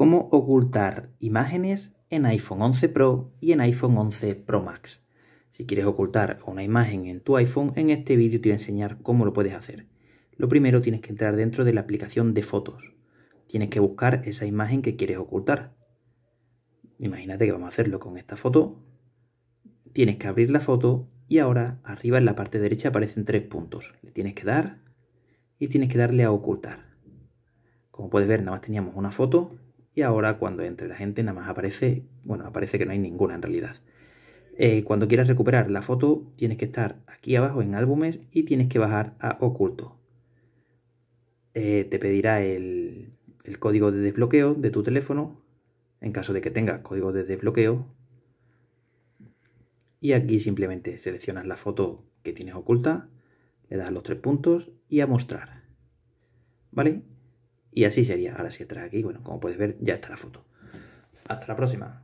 cómo ocultar imágenes en iPhone 11 Pro y en iPhone 11 Pro Max. Si quieres ocultar una imagen en tu iPhone, en este vídeo te voy a enseñar cómo lo puedes hacer. Lo primero tienes que entrar dentro de la aplicación de fotos. Tienes que buscar esa imagen que quieres ocultar. Imagínate que vamos a hacerlo con esta foto. Tienes que abrir la foto y ahora arriba en la parte derecha aparecen tres puntos. Le tienes que dar y tienes que darle a ocultar. Como puedes ver, nada más teníamos una foto y ahora cuando entre la gente nada más aparece, bueno, aparece que no hay ninguna en realidad. Eh, cuando quieras recuperar la foto tienes que estar aquí abajo en álbumes y tienes que bajar a oculto. Eh, te pedirá el, código de desbloqueo de tu teléfono, en caso de que tengas código de desbloqueo. Y aquí simplemente seleccionas la foto que tienes oculta, le das los tres puntos y a mostrar. ¿Vale? Y así sería. Ahora si atrás aquí, bueno, como puedes ver, ya está la foto. Hasta la próxima.